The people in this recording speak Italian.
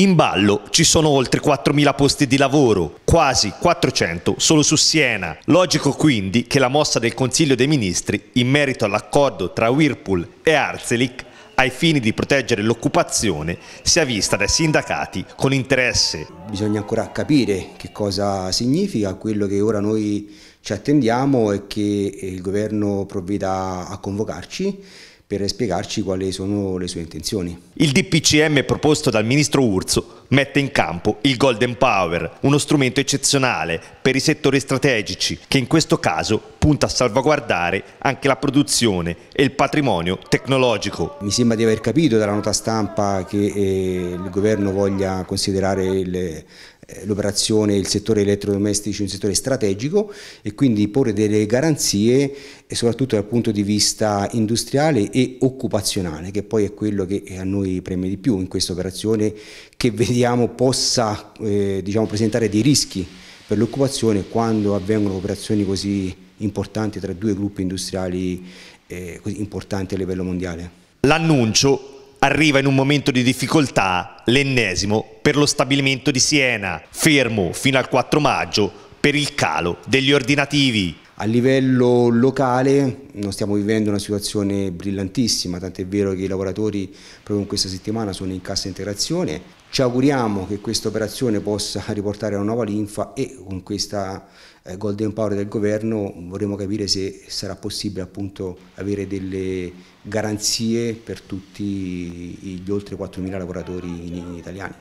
In ballo ci sono oltre 4.000 posti di lavoro, quasi 400 solo su Siena. Logico quindi che la mossa del Consiglio dei Ministri in merito all'accordo tra Whirlpool e Arcelic ai fini di proteggere l'occupazione sia vista dai sindacati con interesse. Bisogna ancora capire che cosa significa quello che ora noi ci attendiamo è che il governo provveda a convocarci per spiegarci quali sono le sue intenzioni. Il DPCM proposto dal ministro Urso mette in campo il Golden Power, uno strumento eccezionale per i settori strategici, che in questo caso punta a salvaguardare anche la produzione e il patrimonio tecnologico. Mi sembra di aver capito dalla nota stampa che eh, il governo voglia considerare il, eh, l'operazione, il settore elettrodomestici un settore strategico e quindi porre delle garanzie eh, soprattutto dal punto di vista industriale e occupazionale che poi è quello che a noi preme di più in questa operazione che vediamo possa eh, diciamo, presentare dei rischi per l'occupazione quando avvengono operazioni così importanti tra due gruppi industriali eh, così importanti a livello mondiale. L'annuncio arriva in un momento di difficoltà, l'ennesimo, per lo stabilimento di Siena, fermo fino al 4 maggio per il calo degli ordinativi. A livello locale non stiamo vivendo una situazione brillantissima, tant'è vero che i lavoratori proprio in questa settimana sono in cassa integrazione. Ci auguriamo che questa operazione possa riportare una nuova linfa e con questa eh, Golden Power del governo vorremmo capire se sarà possibile appunto avere delle garanzie per tutti gli oltre 4.000 lavoratori italiani.